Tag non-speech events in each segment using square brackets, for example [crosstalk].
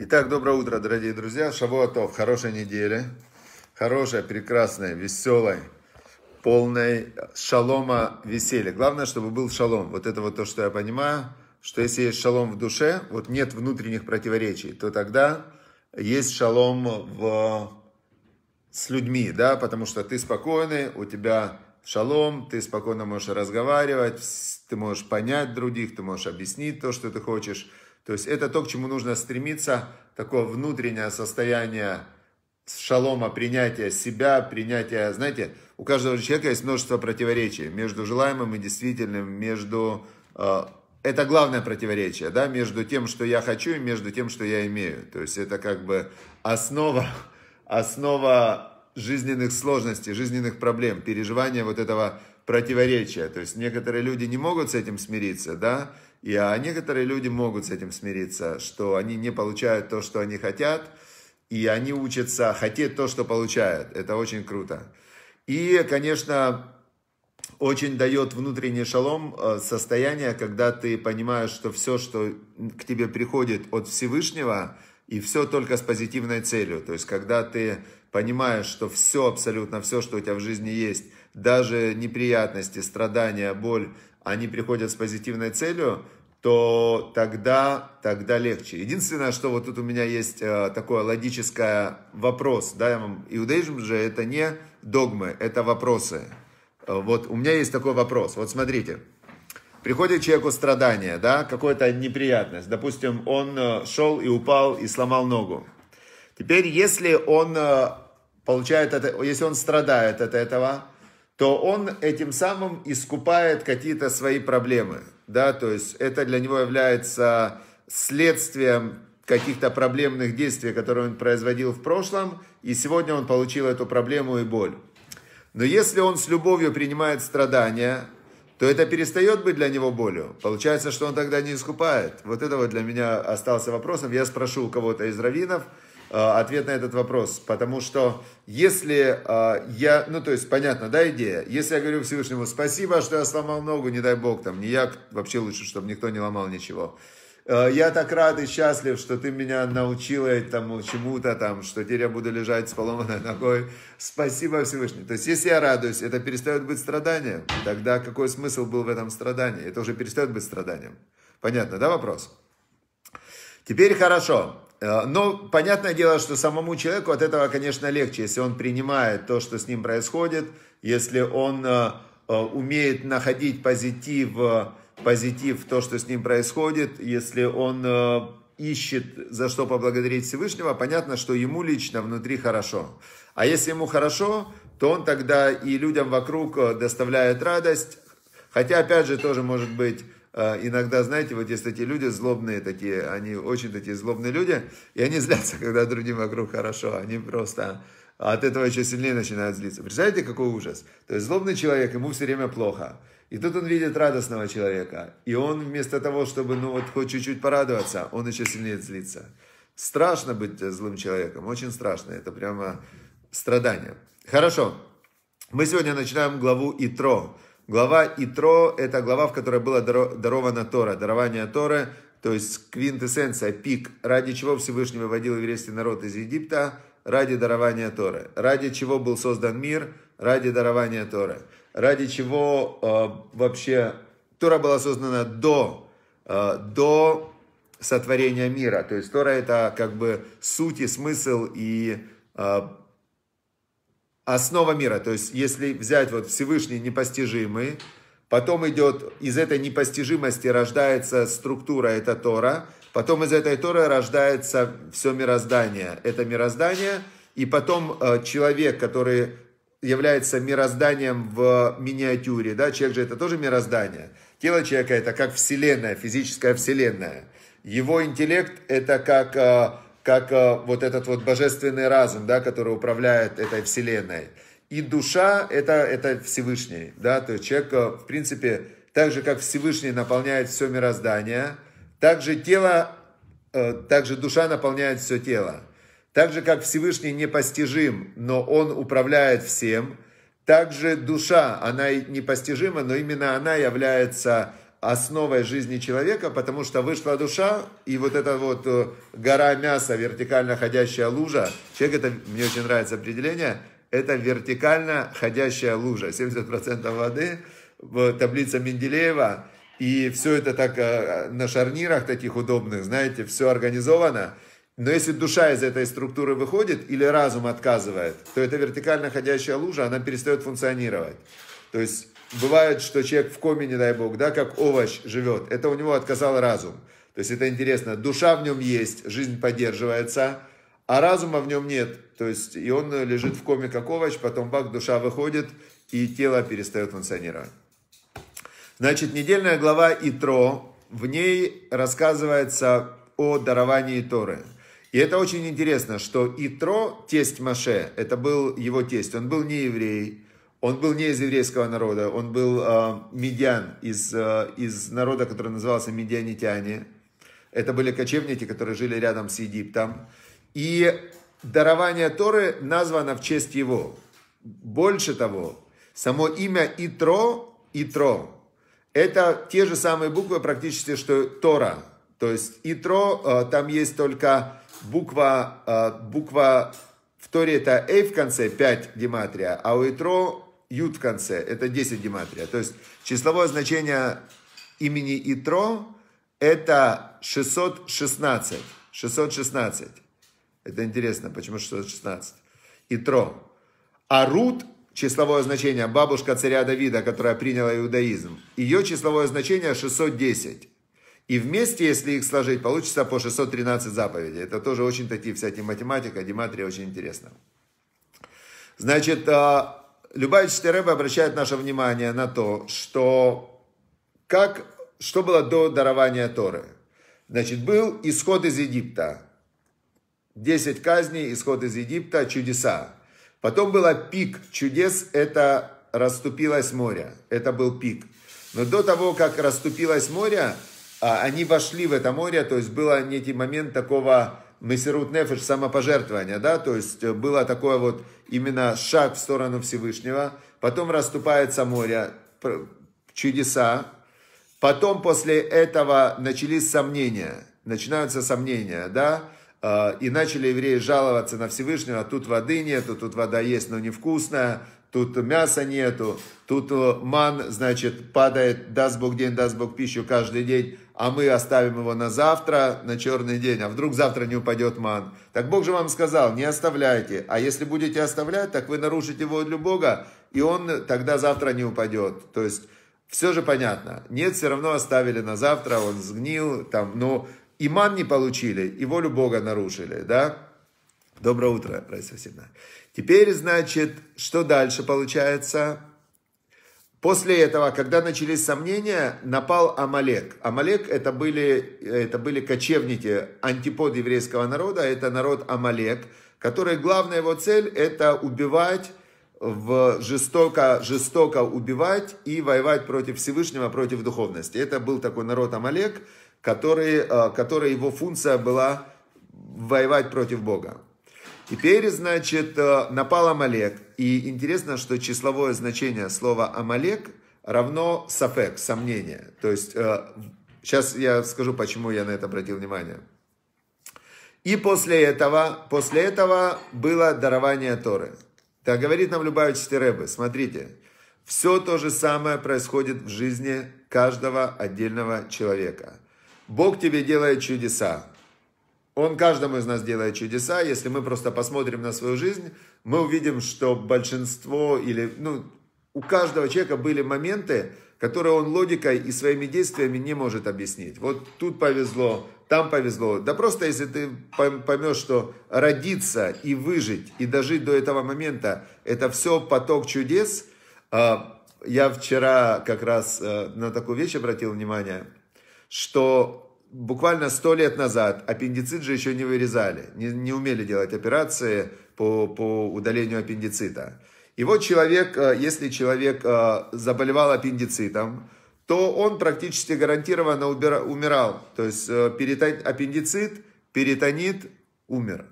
Итак, доброе утро, дорогие друзья. Шавуатов, хорошей недели. Хорошей, прекрасной, веселой, полной шалома веселья. Главное, чтобы был шалом. Вот это вот то, что я понимаю, что если есть шалом в душе, вот нет внутренних противоречий, то тогда есть шалом в... с людьми, да, потому что ты спокойный, у тебя шалом, ты спокойно можешь разговаривать, ты можешь понять других, ты можешь объяснить то, что ты хочешь. То есть это то, к чему нужно стремиться, такое внутреннее состояние шалома, принятия себя, принятия, знаете, у каждого человека есть множество противоречий между желаемым и действительным, между... Э, это главное противоречие, да, между тем, что я хочу, и между тем, что я имею. То есть это как бы основа, основа жизненных сложностей, жизненных проблем, переживания вот этого противоречия. То есть некоторые люди не могут с этим смириться, да, и а некоторые люди могут с этим смириться, что они не получают то, что они хотят, и они учатся хотеть то, что получают. Это очень круто. И, конечно, очень дает внутренний шалом э, состояние, когда ты понимаешь, что все, что к тебе приходит от Всевышнего, и все только с позитивной целью. То есть, когда ты понимаешь, что все, абсолютно все, что у тебя в жизни есть, даже неприятности, страдания, боль, они приходят с позитивной целью, то тогда, тогда легче. Единственное, что вот тут у меня есть э, такое логическое вопрос, да, я вам, иудаизм же это не догмы, это вопросы. Э, вот у меня есть такой вопрос, вот смотрите, приходит человеку страдание, да, какая-то неприятность, допустим, он э, шел и упал и сломал ногу. Теперь, если он э, получает это, если он страдает от этого, то он этим самым искупает какие-то свои проблемы да, то есть это для него является следствием каких-то проблемных действий, которые он производил в прошлом, и сегодня он получил эту проблему и боль. Но если он с любовью принимает страдания, то это перестает быть для него болью. Получается, что он тогда не искупает. Вот это вот для меня остался вопросом. Я спрошу у кого-то из раввинов, Э, ответ на этот вопрос. Потому что если э, я, ну то есть понятно, да, идея, если я говорю Всевышнему спасибо, что я сломал ногу, не дай бог, там, не я, вообще лучше, чтобы никто не ломал ничего. Э, я так рад и счастлив, что ты меня научила тому чему-то там, что теперь я буду лежать с поломанной ногой. Спасибо Всевышний. То есть, если я радуюсь, это перестает быть страданием. Тогда какой смысл был в этом страдании? Это уже перестает быть страданием. Понятно, да, вопрос? Теперь хорошо. Э, но понятное дело, что самому человеку от этого, конечно, легче, если он принимает то, что с ним происходит, если он э, э, умеет находить позитив, позитив то, что с ним происходит, если он ищет, за что поблагодарить Всевышнего, понятно, что ему лично внутри хорошо. А если ему хорошо, то он тогда и людям вокруг доставляет радость. Хотя, опять же, тоже может быть а, иногда, знаете, вот если такие люди злобные такие, они очень такие злобные люди, и они злятся, [laughs] когда другим вокруг хорошо, они просто от этого еще сильнее начинают злиться. Представляете, какой ужас? То есть злобный человек, ему все время плохо. И тут он видит радостного человека, и он вместо того, чтобы, ну вот, хоть чуть-чуть порадоваться, он еще сильнее злится. Страшно быть злым человеком, очень страшно, это прямо страдание. Хорошо, мы сегодня начинаем главу Итро. Глава Итро – это глава, в которой была дарована Тора, дарование Торы, то есть квинтэссенция, пик, ради чего Всевышний выводил еврейский народ из Египта, ради дарования Торы, ради чего был создан мир, ради дарования Торы, ради чего э, вообще Тора была создана до, э, до сотворения мира. То есть Тора – это как бы суть и смысл и э, основа мира. То есть, если взять вот Всевышний непостижимый, потом идет, из этой непостижимости рождается структура, это Тора, потом из этой Торы рождается все мироздание, это мироздание, и потом э, человек, который является мирозданием в миниатюре, да, человек же это тоже мироздание. Тело человека это как вселенная, физическая вселенная. Его интеллект это как э, как э, вот этот вот божественный разум, да, который управляет этой вселенной. И душа это, это Всевышний, да, то есть человек, э, в принципе, так же, как Всевышний наполняет все мироздание, так же тело, э, так же душа наполняет все тело. Так же, как Всевышний непостижим, но он управляет всем, так же душа, она непостижима, но именно она является основой жизни человека, потому что вышла душа, и вот эта вот э, гора мяса, вертикально ходящая лужа, человек, это мне очень нравится определение, это вертикально ходящая лужа, 70% воды, таблица Менделеева, и все это так э, на шарнирах таких удобных, знаете, все организовано. Но если душа из этой структуры выходит или разум отказывает, то эта вертикально ходящая лужа, она перестает функционировать. То есть бывает, что человек в коме, не дай бог, да, как овощ живет. Это у него отказал разум. То есть это интересно. Душа в нем есть, жизнь поддерживается, а разума в нем нет. То есть и он лежит в коме как овощ, потом бак, душа выходит, и тело перестает функционировать. Значит, недельная глава Итро, в ней рассказывается о даровании Торы. И это очень интересно, что Итро, тесть Маше, это был его тесть, он был не еврей, он был не из еврейского народа, он был э, а, медиан, из, э, из народа, который назывался медианитяне. Это были кочевники, которые жили рядом с Египтом. И дарование Торы названо в честь его. Больше того, само имя Итро, Итро, это те же самые буквы практически, что Тора. То есть Итро, э, там есть только буква, э, буква в Торе это «эй» в конце, 5 гематрия, а у Итро Ют в конце, это 10 гематрия. То есть числовое значение имени Итро это 616. 616. Это интересно, почему 616? Итро. А Рут, числовое значение, бабушка царя Давида, которая приняла иудаизм, ее числовое значение 610. И вместе, если их сложить, получится по 613 заповедей. Это тоже очень такие всякие математика, дематрия очень интересно. Значит, а, Любая Теребе обращает наше внимание на то, что как, что было до дарования Торы. Значит, был исход из Египта. Десять казней, исход из Египта, чудеса. Потом был пик чудес, это расступилось море. Это был пик. Но до того, как расступилось море, а, они вошли в это море, то есть был некий момент такого Мессерут Нефеш, самопожертвование, да, то есть э, было такое вот именно шаг в сторону Всевышнего, потом расступается море, чудеса, потом после этого начались сомнения, начинаются сомнения, да, э, и начали евреи жаловаться на Всевышнего, тут воды нету, тут вода есть, но невкусная, тут мяса нету, тут э, ман, значит, падает, даст Бог день, даст Бог пищу каждый день, а мы оставим его на завтра, на черный день, а вдруг завтра не упадет ман. Так Бог же вам сказал, не оставляйте, а если будете оставлять, так вы нарушите волю Бога, и он тогда завтра не упадет. То есть, все же понятно. Нет, все равно оставили на завтра, он сгнил, там, но ну, и ман не получили, и волю Бога нарушили, да? Доброе утро, Раиса Васильевна. Теперь, значит, что дальше получается? После этого, когда начались сомнения, напал Амалек. Амалек это были, это были кочевники, антипод еврейского народа, это народ Амалек, который главная его цель это убивать, в жестоко, жестоко убивать и воевать против Всевышнего, против духовности. Это был такой народ Амалек, который, э, который его функция была воевать против Бога. Теперь, значит, э, напал Амалек. И интересно, что числовое значение слова Амалек равно сафек, сомнение. То есть, сейчас э, я скажу, почему я на это обратил внимание. И после этого, после этого было дарование Торы. Так говорит нам любая Теребы. Смотрите, все то же самое происходит в жизни каждого отдельного человека. Бог тебе делает чудеса. Он каждому из нас делает чудеса. Если мы просто посмотрим на свою жизнь, мы увидим, что большинство или ну, у каждого человека были моменты, которые он логикой и своими действиями не может объяснить. Вот тут повезло, там повезло. Да просто если ты поймешь, что родиться и выжить, и дожить до этого момента, это все поток чудес. А, я вчера как раз э, на такую вещь обратил внимание, что буквально сто лет назад аппендицит же еще не вырезали, не, не умели делать операции по, по удалению аппендицита. И вот человек, э, если человек э, заболевал аппендицитом, то он практически гарантированно умирал. То есть э, аппендицит, перитонит, умер.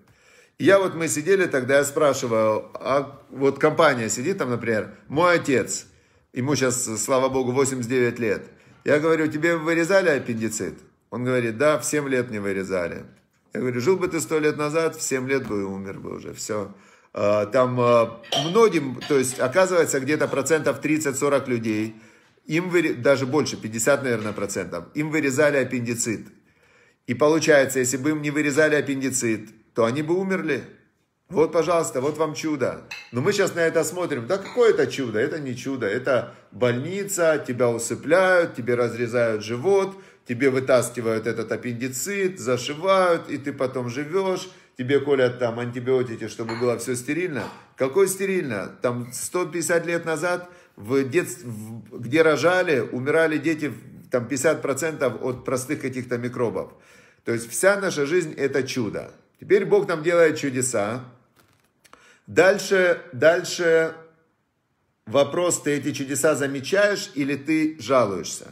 я вот мы сидели тогда, я спрашиваю, а вот компания сидит там, например, мой отец, ему сейчас, слава богу, 89 лет. Я говорю, тебе вырезали аппендицит? Он говорит, да, в 7 лет не вырезали. Я говорю, жил бы ты 100 лет назад, в 7 лет бы умер бы уже, все. А, там а, многим, то есть оказывается где-то процентов 30-40 людей, им выре... даже больше, 50, наверное, процентов, им вырезали аппендицит. И получается, если бы им не вырезали аппендицит, то они бы умерли. Вот, пожалуйста, вот вам чудо. Но мы сейчас на это смотрим. Да какое это чудо? Это не чудо. Это больница, тебя усыпляют, тебе разрезают живот, тебе вытаскивают этот аппендицит, зашивают, и ты потом живешь, тебе колят там антибиотики, чтобы было все стерильно. Какое стерильно? Там 150 лет назад, в детств... где рожали, умирали дети там 50% от простых каких-то микробов. То есть вся наша жизнь это чудо. Теперь Бог нам делает чудеса. Дальше, дальше вопрос, ты эти чудеса замечаешь или ты жалуешься?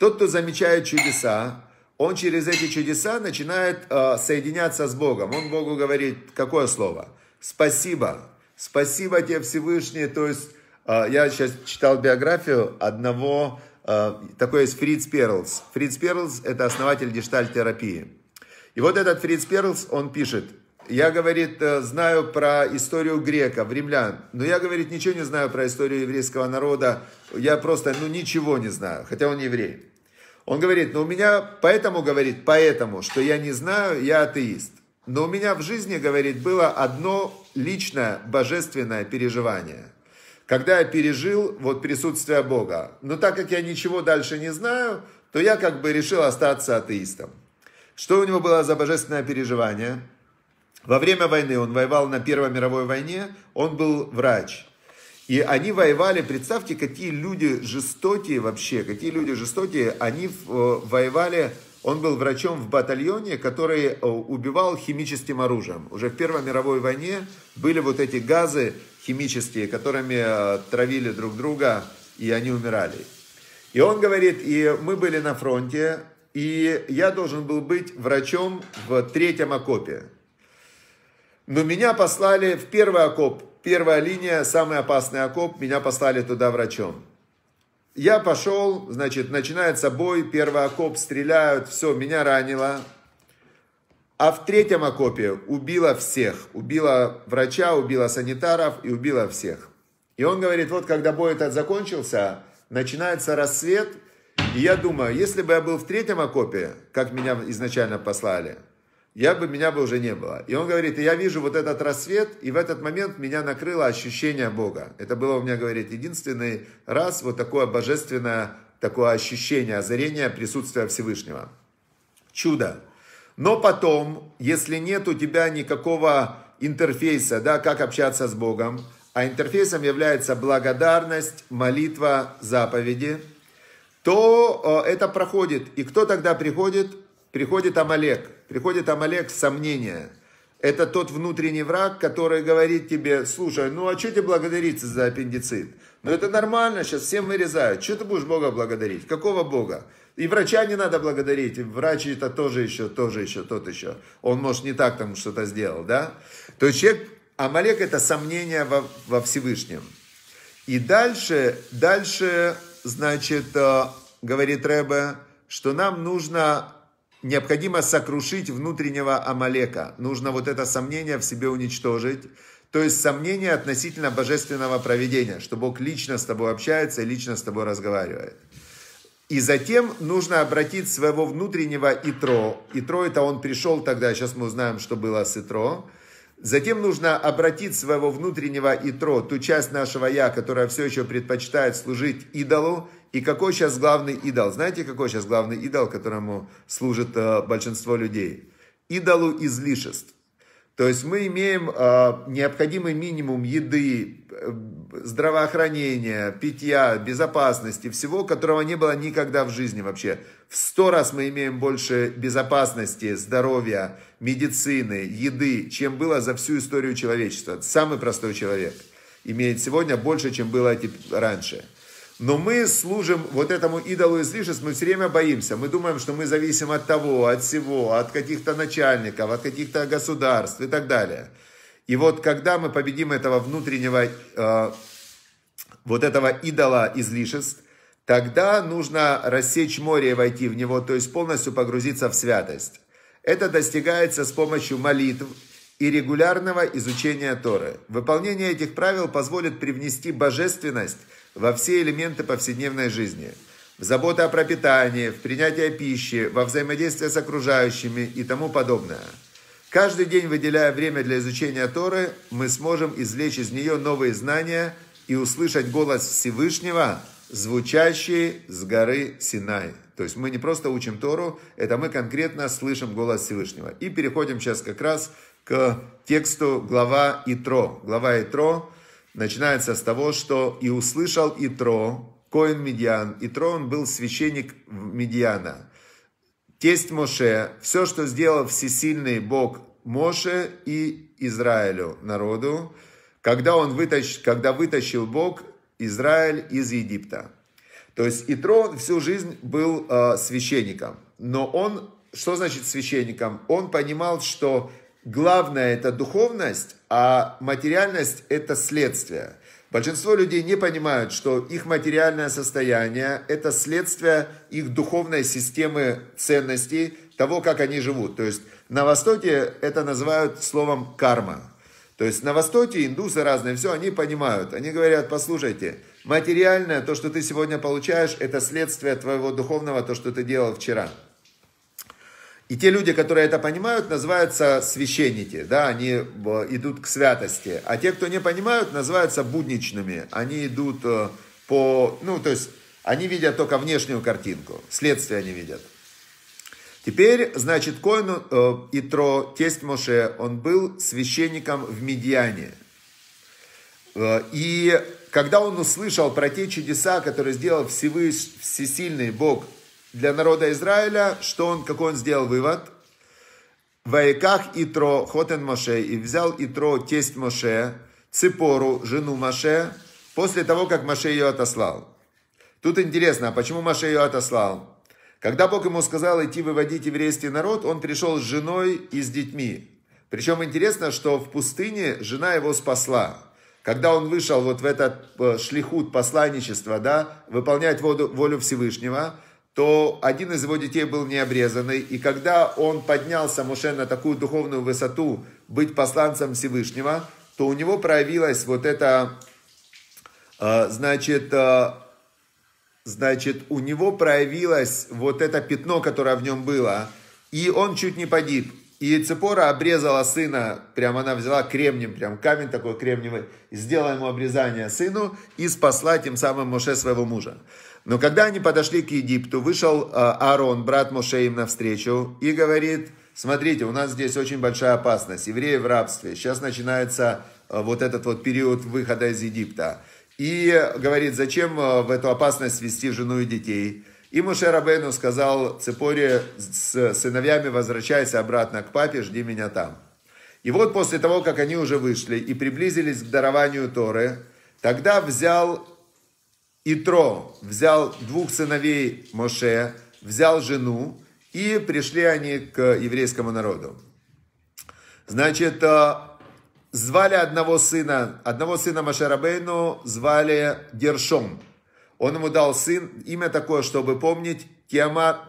Тот, кто замечает чудеса, он через эти чудеса начинает э, соединяться с Богом. Он Богу говорит, какое слово? Спасибо. Спасибо тебе, Всевышний. То есть, э, я сейчас читал биографию одного, э, такой есть Фриц Перлс. Фриц Перлс – это основатель гештальт И вот этот Фриц Перлс, он пишет, я, говорит, э, знаю про историю греков, римлян, но я, говорит, ничего не знаю про историю еврейского народа, я просто, ну, ничего не знаю, хотя он еврей. Он говорит, но «Ну, у меня, поэтому, говорит, поэтому, что я не знаю, я атеист. Но у меня в жизни, говорит, было одно личное божественное переживание. Когда я пережил вот присутствие Бога. Но так как я ничего дальше не знаю, то я как бы решил остаться атеистом. Что у него было за божественное переживание? Во время войны, он воевал на Первой мировой войне, он был врач – и они воевали, представьте, какие люди жестокие вообще, какие люди жестокие. Они э, воевали, он был врачом в батальоне, который э, убивал химическим оружием. Уже в Первой мировой войне были вот эти газы химические, которыми э, травили друг друга, и они умирали. И он говорит, и мы были на фронте, и я должен был быть врачом в третьем окопе. Но меня послали в первый окоп первая линия, самый опасный окоп, меня послали туда врачом. Я пошел, значит, начинается бой, первый окоп, стреляют, все, меня ранило. А в третьем окопе убила всех. Убила врача, убила санитаров и убила всех. И он говорит, вот когда бой этот закончился, начинается рассвет. И я думаю, если бы я был в третьем окопе, как меня изначально послали – я бы, меня бы уже не было. И он говорит, и я вижу вот этот рассвет, и в этот момент меня накрыло ощущение Бога. Это было у меня, говорит, единственный раз вот такое божественное, такое ощущение, озарение присутствия Всевышнего. Чудо. Но потом, если нет у тебя никакого интерфейса, да, как общаться с Богом, а интерфейсом является благодарность, молитва, заповеди, то э, это проходит. И кто тогда приходит? Приходит Амалек – Приходит Амалек с сомнения. Это тот внутренний враг, который говорит тебе, слушай, ну а что тебе благодариться за аппендицит? Ну это нормально, сейчас всем вырезают. Что ты будешь Бога благодарить? Какого Бога? И врача не надо благодарить. И врач это тоже еще, тоже еще, тот еще. Он, может, не так там что-то сделал, да? То есть человек, Амалек это сомнение во, во Всевышнем. И дальше, дальше, значит, э, говорит Ребе, что нам нужно необходимо сокрушить внутреннего Амалека. Нужно вот это сомнение в себе уничтожить. То есть сомнение относительно божественного проведения, что Бог лично с тобой общается и лично с тобой разговаривает. И затем нужно обратить своего внутреннего Итро. Итро это он пришел тогда, сейчас мы узнаем, что было с Итро. Затем нужно обратить своего внутреннего Итро, ту часть нашего Я, которая все еще предпочитает служить идолу, и какой сейчас главный идол? Знаете, какой сейчас главный идол, которому служит э, большинство людей? Идолу излишеств. То есть мы имеем э, необходимый минимум еды, э, здравоохранения, питья, безопасности, всего, которого не было никогда в жизни вообще. В сто раз мы имеем больше безопасности, здоровья, медицины, еды, чем было за всю историю человечества. Самый простой человек имеет сегодня больше, чем было раньше. Но мы служим вот этому идолу излишеств, мы все время боимся. Мы думаем, что мы зависим от того, от всего, от каких-то начальников, от каких-то государств и так далее. И вот когда мы победим этого внутреннего, э, вот этого идола излишеств, тогда нужно рассечь море и войти в него, то есть полностью погрузиться в святость. Это достигается с помощью молитв и регулярного изучения Торы. Выполнение этих правил позволит привнести божественность во все элементы повседневной жизни. В заботу о пропитании, в принятии пищи, во взаимодействии с окружающими и тому подобное. Каждый день, выделяя время для изучения Торы, мы сможем извлечь из нее новые знания и услышать голос Всевышнего, звучащий с горы Синай. То есть мы не просто учим Тору, это мы конкретно слышим голос Всевышнего. И переходим сейчас как раз к тексту глава Итро. Глава Итро начинается с того, что «и услышал Итро, Коин Медиан». Итро, он был священник Медиана. Тесть Моше, все, что сделал всесильный Бог Моше и Израилю, народу, когда, он вытащ, когда вытащил Бог Израиль из Египта. То есть Итро всю жизнь был э, священником, но он, что значит священником? Он понимал, что Главное – это духовность, а материальность – это следствие. Большинство людей не понимают, что их материальное состояние – это следствие их духовной системы ценностей, того, как они живут. То есть на Востоке это называют словом «карма». То есть на Востоке индусы разные, все, они понимают. Они говорят, послушайте, материальное, то, что ты сегодня получаешь, это следствие твоего духовного, то, что ты делал вчера. И те люди, которые это понимают, называются священники, да, они э, идут к святости. А те, кто не понимают, называются будничными. Они идут э, по, ну, то есть, они видят только внешнюю картинку, следствие они видят. Теперь, значит, Коин э, Итро, тесть Моше, он был священником в Медиане. Э, и когда он услышал про те чудеса, которые сделал всесильный Бог для народа Израиля, что он, какой он сделал вывод? Ваеках Итро, Хотен Моше, и взял Итро, тесть Моше, Ципору, жену Моше, после того, как Моше ее отослал. Тут интересно, а почему Моше ее отослал? Когда Бог ему сказал идти выводить еврейский народ, он пришел с женой и с детьми. Причем интересно, что в пустыне жена его спасла. Когда он вышел вот в этот э, шлихут посланничества, да, выполнять волю Всевышнего, то один из его детей был необрезанный, и когда он поднялся, Муше, на такую духовную высоту быть посланцем Всевышнего, то у него проявилось вот это э, значит, э, значит, у него проявилось вот это пятно, которое в нем было, и он чуть не погиб. И Цепора обрезала сына, прям она взяла кремнем, прям камень такой кремниевый, сделала ему обрезание сыну и спасла тем самым Моше своего мужа. Но когда они подошли к Египту, вышел э, Аарон, брат Моше, им навстречу, и говорит, смотрите, у нас здесь очень большая опасность, евреи в рабстве, сейчас начинается э, вот этот вот период выхода из Египта. И говорит, зачем э, в эту опасность вести жену и детей? И Моше Рабейну сказал Цепоре с сыновьями, возвращайся обратно к папе, жди меня там. И вот после того, как они уже вышли и приблизились к дарованию Торы, тогда взял Итро взял двух сыновей Моше, взял жену, и пришли они к еврейскому народу. Значит, э, звали одного сына, одного сына Машарабейну звали Гершом. Он ему дал сын, имя такое, чтобы помнить, Киамат,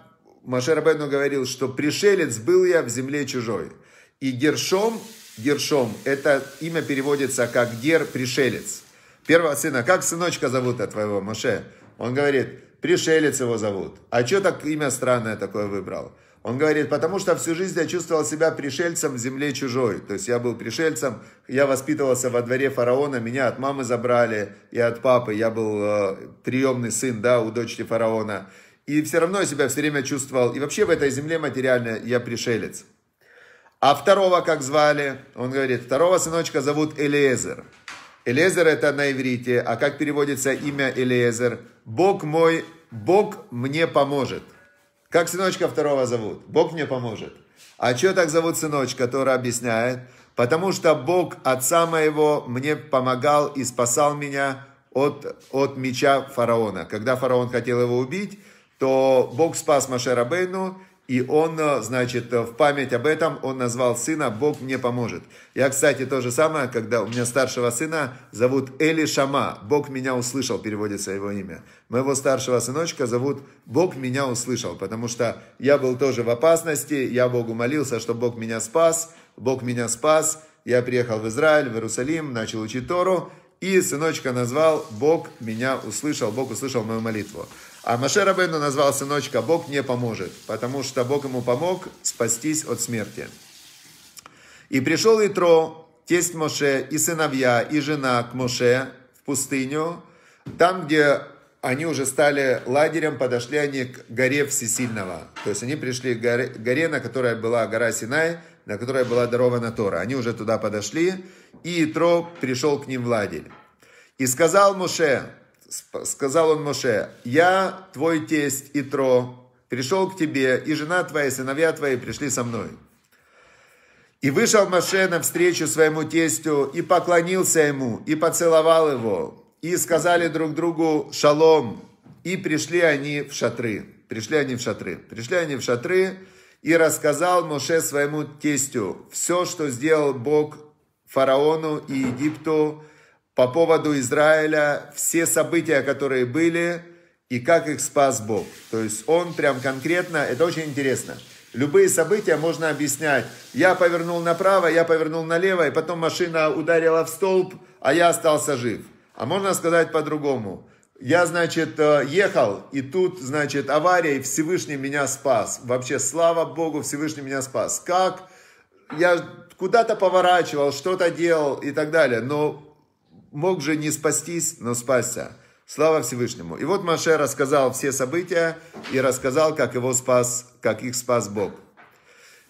Машарабейну говорил, что пришелец был я в земле чужой. И Гершом, Гершом, это имя переводится как Гер, пришелец первого сына, как сыночка зовут от твоего, Моше? Он говорит, пришелец его зовут. А что так имя странное такое выбрал? Он говорит, потому что всю жизнь я чувствовал себя пришельцем в земле чужой. То есть я был пришельцем, я воспитывался во дворе фараона, меня от мамы забрали и от папы. Я был э, приемный сын, да, у дочери фараона. И все равно я себя все время чувствовал. И вообще в этой земле материально я пришелец. А второго как звали? Он говорит, второго сыночка зовут Элиезер. Элезер это на иврите, а как переводится имя Элезер? Бог мой, Бог мне поможет. Как сыночка второго зовут? Бог мне поможет. А что так зовут сыночка, который объясняет. Потому что Бог, отца моего, мне помогал и спасал меня от, от меча фараона. Когда фараон хотел его убить, то Бог спас Машерабейну, и он, э, значит, э, в память об этом он назвал сына «Бог мне поможет». Я, кстати, то же самое, когда у меня старшего сына зовут Эли Шама. «Бог меня услышал» переводится его имя. Моего старшего сыночка зовут «Бог меня услышал», потому что я был тоже в опасности, я Богу молился, что Бог меня спас, Бог меня спас. Я приехал в Израиль, в Иерусалим, начал учить Тору, и сыночка назвал «Бог меня услышал», «Бог услышал мою молитву». А Маше Рабену назвал сыночка «Бог не поможет», потому что Бог ему помог спастись от смерти. «И пришел Итро, тесть Моше, и сыновья, и жена к Моше в пустыню, там, где они уже стали лагерем, подошли они к горе Всесильного. То есть они пришли к горе, горе на которой была гора Синай, на которой была дарована Тора. Они уже туда подошли, и Итро пришел к ним в лагерь. И сказал Муше, сказал он Моше, «Я, твой тесть Итро, пришел к тебе, и жена твоя, и сыновья твои пришли со мной». И вышел Моше навстречу своему тестю, и поклонился ему, и поцеловал его, и сказали друг другу «Шалом». И пришли они в шатры, пришли они в шатры, пришли они в шатры, и рассказал Моше своему тестю все, что сделал Бог фараону и Египту, по поводу Израиля, все события, которые были, и как их спас Бог. То есть он прям конкретно, это очень интересно. Любые события можно объяснять. Я повернул направо, я повернул налево, и потом машина ударила в столб, а я остался жив. А можно сказать по-другому. Я, значит, э, ехал, и тут, значит, авария, и Всевышний меня спас. Вообще, слава Богу, Всевышний меня спас. Как? Я куда-то поворачивал, что-то делал и так далее. Но мог же не спастись, но спасся. Слава Всевышнему. И вот Маше рассказал все события и рассказал, как его спас, как их спас Бог.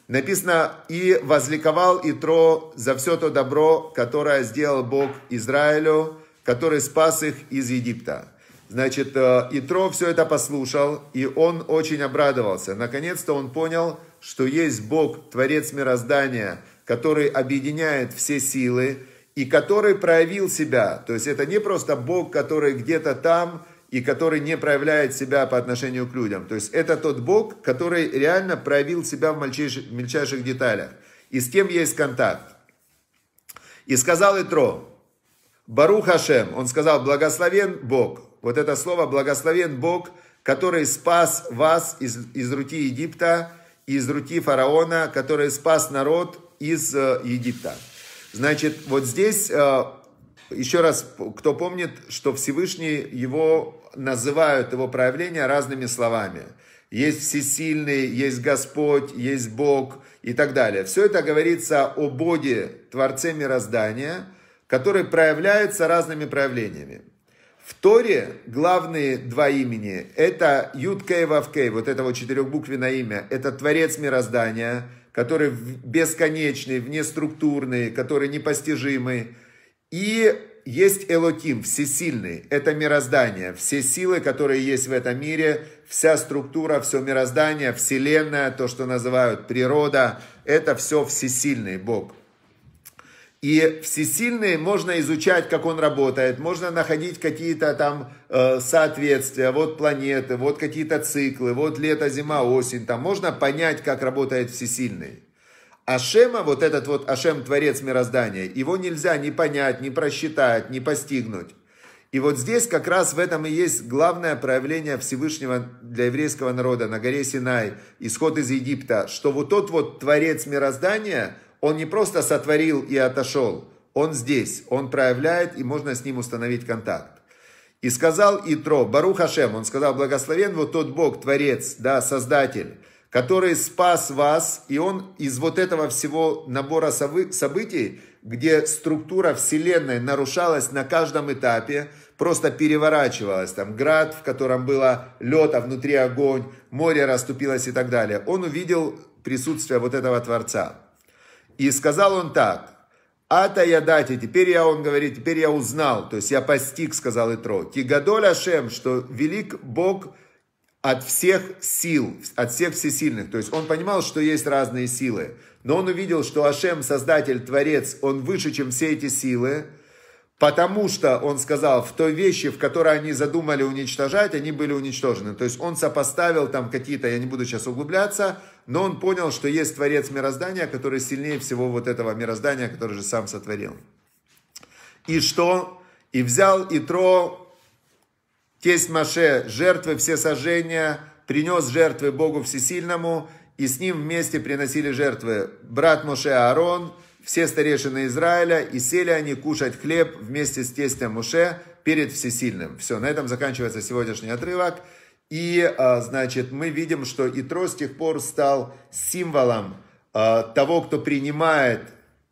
Написано, и возликовал Итро за все то добро, которое сделал Бог Израилю, который спас их из Египта. Значит, э, Итро все это послушал, и он очень обрадовался. Наконец-то он понял, что есть Бог, Творец мироздания, который объединяет все силы, и который проявил себя. То есть это не просто Бог, который где-то там и который не проявляет себя по отношению к людям. То есть это тот Бог, который реально проявил себя в мельчайших, мельчайших деталях. И с кем есть контакт. И сказал Итро, Барух Хашем, он сказал, благословен Бог. Вот это слово «благословен Бог», который спас вас из, из руки Египта, из руки фараона, который спас народ из э, Египта. Значит, вот здесь э, еще раз, кто помнит, что Всевышний его называют, его проявления разными словами. Есть Всесильный, есть Господь, есть Бог и так далее. Все это говорится о Боге, Творце мироздания, который проявляется разными проявлениями. В Торе главные два имени – это Юткей Вавкей, вот этого четырехбуквенное имя, это Творец мироздания – которые бесконечные, внеструктурные, которые непостижимые. И есть Элоким, всесильный, это мироздание, все силы, которые есть в этом мире, вся структура, все мироздание, вселенная, то, что называют природа, это все всесильный Бог – и всесильный можно изучать, как он работает, можно находить какие-то там э, соответствия, вот планеты, вот какие-то циклы, вот лето, зима, осень, там можно понять, как работает всесильный. Ашема, вот этот вот Ашем, творец мироздания, его нельзя ни понять, ни просчитать, ни постигнуть. И вот здесь как раз в этом и есть главное проявление Всевышнего для еврейского народа на горе Синай, исход из Египта, что вот тот вот творец мироздания – он не просто сотворил и отошел, он здесь, он проявляет, и можно с ним установить контакт. И сказал Итро, Бару Хашем, он сказал, благословен вот тот Бог, Творец, да, Создатель, который спас вас, и он из вот этого всего набора событий, где структура Вселенной нарушалась на каждом этапе, просто переворачивалась, там град, в котором было лед, а внутри огонь, море расступилось и так далее. Он увидел присутствие вот этого Творца. И сказал он так, Ата я дати, теперь я, он говорит, теперь я узнал, то есть я постиг, сказал Итро. Тигадоль Ашем, что велик Бог от всех сил, от всех всесильных. То есть он понимал, что есть разные силы, но он увидел, что Ашем, Создатель, Творец, он выше, чем все эти силы, потому что, он сказал, в той вещи, в которой они задумали уничтожать, они были уничтожены. То есть он сопоставил там какие-то, я не буду сейчас углубляться, но он понял, что есть творец мироздания, который сильнее всего вот этого мироздания, который же сам сотворил. И что? И взял Итро, тесть Маше, жертвы, все сожжения, принес жертвы Богу Всесильному, и с ним вместе приносили жертвы брат Моше Аарон, все старейшины Израиля, и сели они кушать хлеб вместе с тестем Моше перед Всесильным. Все, на этом заканчивается сегодняшний отрывок. И, а, значит, мы видим, что Итро с тех пор стал символом а, того, кто принимает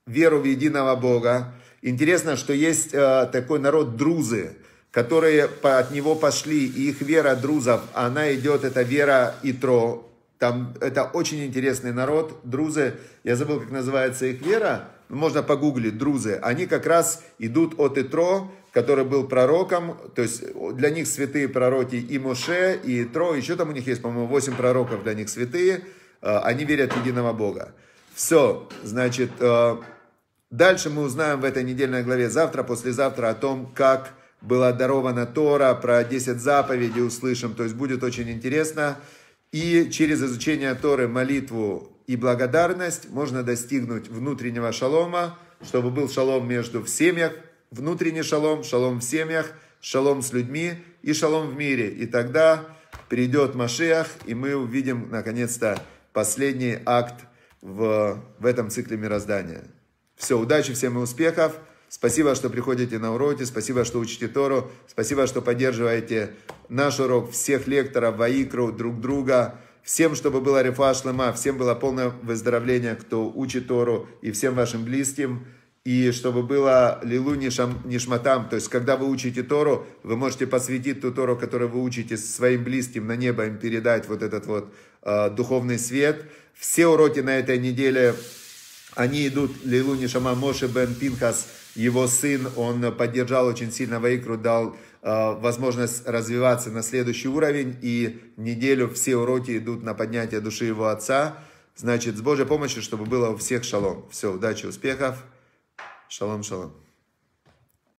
веру в единого Бога. Интересно, что есть а, такой народ друзы, которые от него пошли, и их вера друзов, она идет, это вера Итро. Там это очень интересный народ, друзы, я забыл, как называется их вера, можно погуглить, друзы, они как раз идут от Итро, который был пророком, то есть для них святые пророки и Моше, и Тро, еще там у них есть, по-моему, 8 пророков для них святые, э, они верят в единого Бога. Все, значит, э, дальше мы узнаем в этой недельной главе завтра, послезавтра о том, как была дарована Тора, про 10 заповедей услышим, то есть будет очень интересно. И через изучение Торы, молитву и благодарность можно достигнуть внутреннего шалома, чтобы был шалом между в семьях, внутренний шалом, шалом в семьях, шалом с людьми и шалом в мире. И тогда придет Машиах, и мы увидим, наконец-то, последний акт в, в этом цикле мироздания. Все, удачи всем и успехов. Спасибо, что приходите на уроки, спасибо, что учите Тору, спасибо, что поддерживаете наш урок, всех лекторов, Ваикру, друг друга. Всем, чтобы была рифа шлема, всем было полное выздоровление, кто учит Тору, и всем вашим близким – и чтобы было лилу нишам, нишматам, то есть когда вы учите Тору, вы можете посвятить ту Тору, которую вы учите своим близким на небо, им передать вот этот вот э, духовный свет. Все уроки на этой неделе, они идут лилу нишама моше бен Пинхас, его сын, он поддержал очень сильно Ваикру, дал э, возможность развиваться на следующий уровень, и неделю все уроки идут на поднятие души его отца. Значит, с Божьей помощью, чтобы было у всех шалом. Все, удачи, успехов. Shalom shalom.